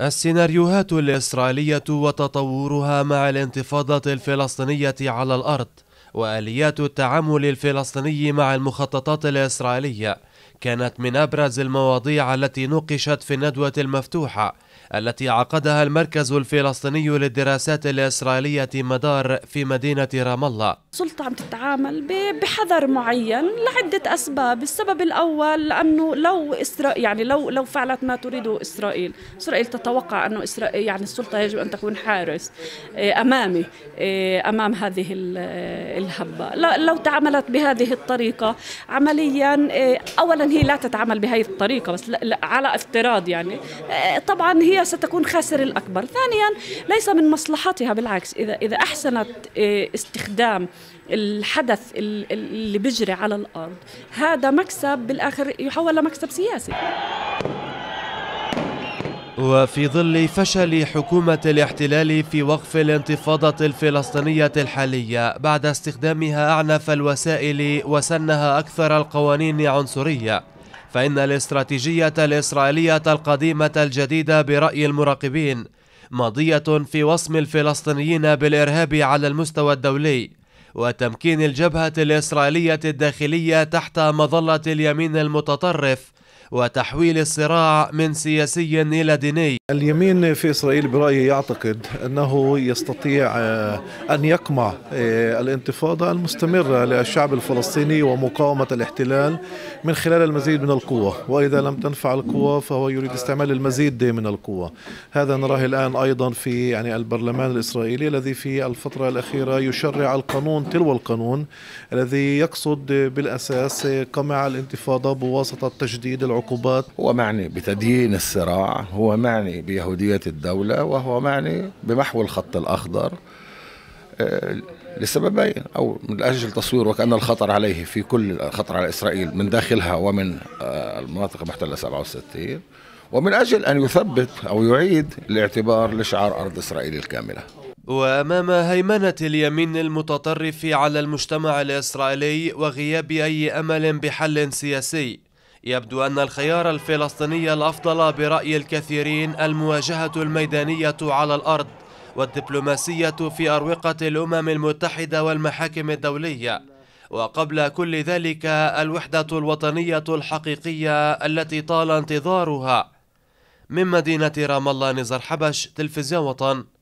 السيناريوهات الإسرائيلية وتطورها مع الانتفاضة الفلسطينية على الأرض وآليات التعامل الفلسطيني مع المخططات الإسرائيلية كانت من أبرز المواضيع التي نقشت في الندوة المفتوحة التي عقدها المركز الفلسطيني للدراسات الإسرائيلية مدار في مدينة رام الله السلطة عم تتعامل بحذر معين لعدة أسباب السبب الأول لأنه لو إسرائيل يعني لو لو فعلت ما تريده إسرائيل إسرائيل تتوقع أنه إسرائيل يعني السلطة يجب أن تكون حارس آه، أمامي آه، أمام هذه آه، الهبة لو تعاملت بهذه الطريقة عمليا أولا هي لا تتعامل بهذه الطريقة بس على افتراض يعني طبعا هي ستكون خاسر الأكبر ثانيا ليس من مصلحتها بالعكس إذا إذا أحسنت استخدام الحدث اللي بيجري على الارض هذا مكسب بالاخر يحول لمكسب سياسي وفي ظل فشل حكومة الاحتلال في وقف الانتفاضة الفلسطينية الحالية بعد استخدامها أعنف الوسائل وسنها أكثر القوانين عنصرية فإن الاستراتيجية الإسرائيلية القديمة الجديدة برأي المراقبين ماضية في وصم الفلسطينيين بالإرهاب على المستوى الدولي وتمكين الجبهة الإسرائيلية الداخلية تحت مظلة اليمين المتطرف وتحويل الصراع من سياسي إلى ديني اليمين في إسرائيل برأيي يعتقد أنه يستطيع آه، أن يقمع آه، الانتفاضة المستمرة للشعب الفلسطيني ومقاومة الاحتلال من خلال المزيد من القوة وإذا لم تنفع القوة فهو يريد استعمال المزيد من القوة هذا نراه الآن أيضا في يعني البرلمان الإسرائيلي الذي في الفترة الأخيرة يشرع القانون تلو القانون الذي يقصد بالأساس قمع الانتفاضة بواسطة تجديد العقوبات هو معني بتدين الصراع هو معني بيهودية الدولة وهو معني بمحو الخط الأخضر آه، لسببين أو من أجل تصوير وكأن الخطر عليه في كل الخطر على إسرائيل من داخلها ومن آه، المناطق المحتلة 67 ومن أجل أن يثبت أو يعيد الاعتبار لشعار أرض إسرائيل الكاملة وأمام هيمنة اليمين المتطرف على المجتمع الإسرائيلي وغياب أي أمل بحل سياسي يبدو أن الخيار الفلسطيني الأفضل برأي الكثيرين المواجهة الميدانية على الأرض والدبلوماسية في أروقة الأمم المتحدة والمحاكم الدولية وقبل كل ذلك الوحدة الوطنية الحقيقية التي طال انتظارها من مدينة رام الله نزار حبش تلفزيون وطن